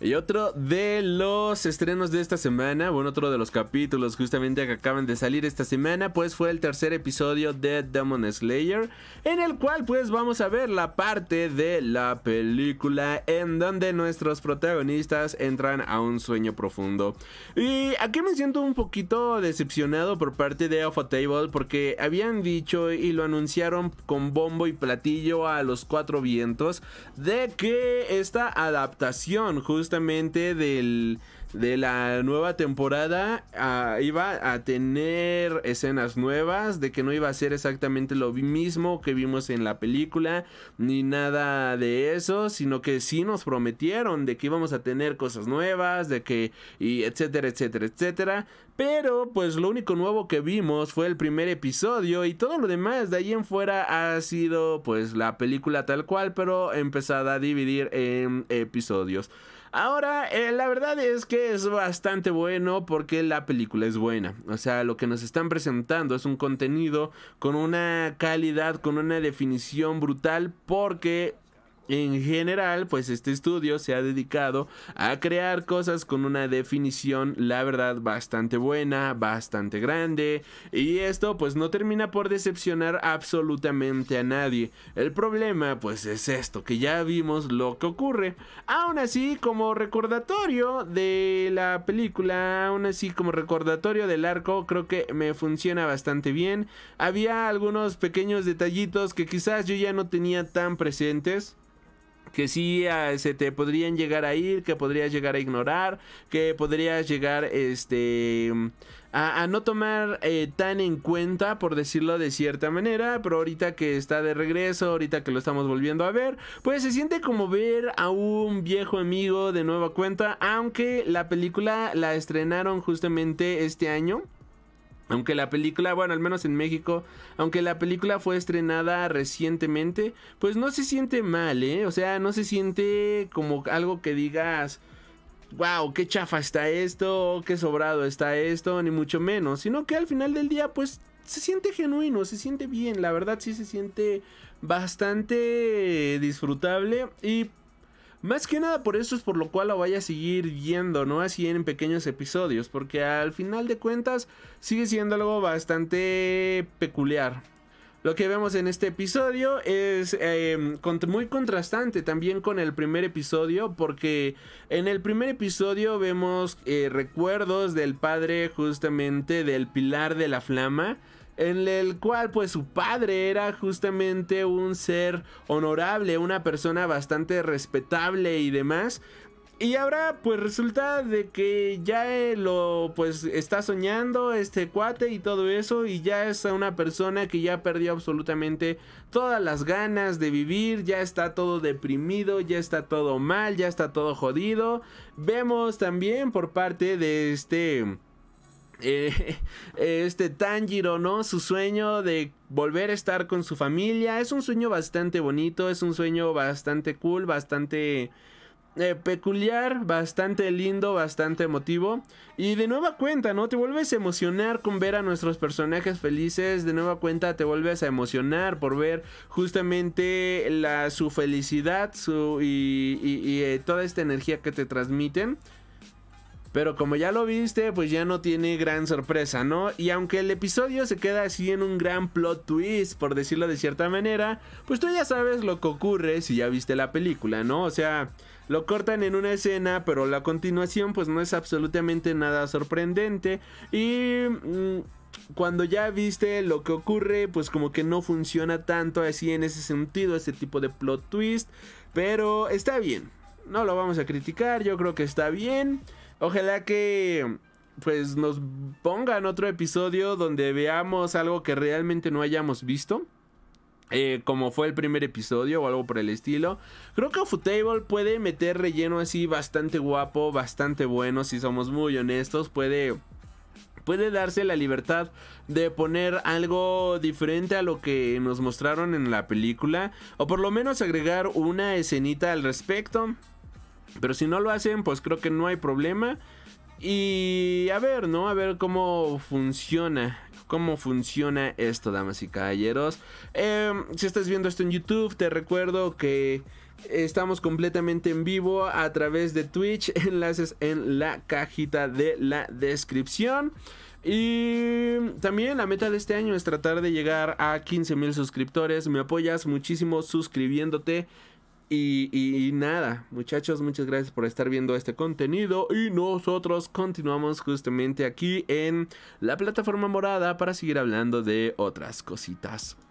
Y otro de los estrenos de esta semana, bueno, otro de los capítulos justamente que acaban de salir esta semana, pues fue el tercer episodio de Demon Slayer, en el cual pues vamos a ver la parte de la película en donde nuestros protagonistas entran a un sueño profundo. Y aquí me siento un poquito decepcionado por parte de Alpha Table porque habían dicho y lo anunciaron con bombo y platillo a los cuatro vientos de que esta adaptación justo justamente de la nueva temporada ah, iba a tener escenas nuevas, de que no iba a ser exactamente lo mismo que vimos en la película, ni nada de eso, sino que sí nos prometieron de que íbamos a tener cosas nuevas, de que, y etcétera, etcétera, etcétera. Pero pues lo único nuevo que vimos fue el primer episodio y todo lo demás de ahí en fuera ha sido pues la película tal cual, pero empezada a dividir en episodios. Ahora, eh, la verdad es que es bastante bueno porque la película es buena. O sea, lo que nos están presentando es un contenido con una calidad, con una definición brutal porque en general, pues este estudio se ha dedicado a crear cosas con una definición, la verdad, bastante buena, bastante grande, y esto pues no termina por decepcionar absolutamente a nadie. El problema pues es esto, que ya vimos lo que ocurre. Aún así, como recordatorio de la película, aún así como recordatorio del arco, creo que me funciona bastante bien. Había algunos pequeños detallitos que quizás yo ya no tenía tan presentes que sí ah, se te podrían llegar a ir, que podrías llegar a ignorar, que podrías llegar este a, no tomar eh, tan en cuenta, por decirlo de cierta manera, pero ahorita que está de regreso, ahorita que lo estamos volviendo a ver, pues se siente como ver a un viejo amigo de nueva cuenta, aunque la película la estrenaron justamente este año. Aunque la película, bueno, al menos en México, aunque la película fue estrenada recientemente, pues no se siente mal, ¿eh? O sea, no se siente como algo que digas, wow, qué chafa está esto, qué sobrado está esto, ni mucho menos, sino que al final del día, pues se siente genuino, se siente bien, la verdad sí se siente bastante disfrutable y más que nada por eso es por lo cual lo vaya a seguir viendo, ¿no? Así en pequeños episodios, porque al final de cuentas sigue siendo algo bastante peculiar. Lo que vemos en este episodio es em, muy contrastante también con el primer episodio, porque en el primer episodio vemos eh, recuerdos del padre justamente del pilar de la flama en el cual pues su padre era justamente un ser honorable, una persona bastante respetable y demás. Y ahora pues resulta de que ya eh, lo pues está soñando este cuate y todo eso y ya es una persona que ya perdió absolutamente todas las ganas de vivir, ya está todo deprimido, ya está todo mal, ya está todo jodido. Vemos también por parte de este eh, eh, este Tanjiro, ¿no? Su sueño de volver a estar con su familia. Es un sueño bastante bonito, es un sueño bastante cool, bastante eh, peculiar, bastante lindo, bastante emotivo. Y de nueva cuenta, ¿no? Te vuelves a emocionar con ver a nuestros personajes felices. De nueva cuenta te vuelves a emocionar por ver justamente la, su felicidad su, y, eh, toda esta energía que te transmiten. Pero como ya lo viste, pues ya no tiene gran sorpresa, ¿no? Y aunque el episodio se queda así en un gran plot twist, por decirlo de cierta manera, pues tú ya sabes lo que ocurre si ya viste la película, ¿no? O sea, lo cortan en una escena, pero la continuación pues no es absolutamente nada sorprendente y... Mm, cuando ya viste lo que ocurre, pues como que no funciona tanto así en ese sentido, ese tipo de plot twist. Pero está bien, no lo vamos a criticar, yo creo que está bien. Ojalá que pues nos pongan otro episodio donde veamos algo que realmente no hayamos visto. Eh, como fue el primer episodio o algo por el estilo. Creo que Footable puede meter relleno así bastante guapo, bastante bueno, si somos muy honestos. Puede puede darse la libertad de poner algo diferente a lo que nos mostraron en la película o por lo menos agregar una escenita al respecto. Pero si no lo hacen, pues creo que no hay problema. Y a ver, ¿no? A ver cómo funciona. Cómo funciona esto, damas y caballeros. Em, si estás viendo esto en YouTube, te recuerdo que estamos completamente en vivo a través de Twitch. Enlaces en la cajita de la descripción. Y también la meta de este año es tratar de llegar a 15 mil suscriptores. Me apoyas muchísimo suscribiéndote y, nada, muchachos, muchas gracias por estar viendo este contenido y nosotros continuamos justamente aquí en la plataforma morada para seguir hablando de otras cositas.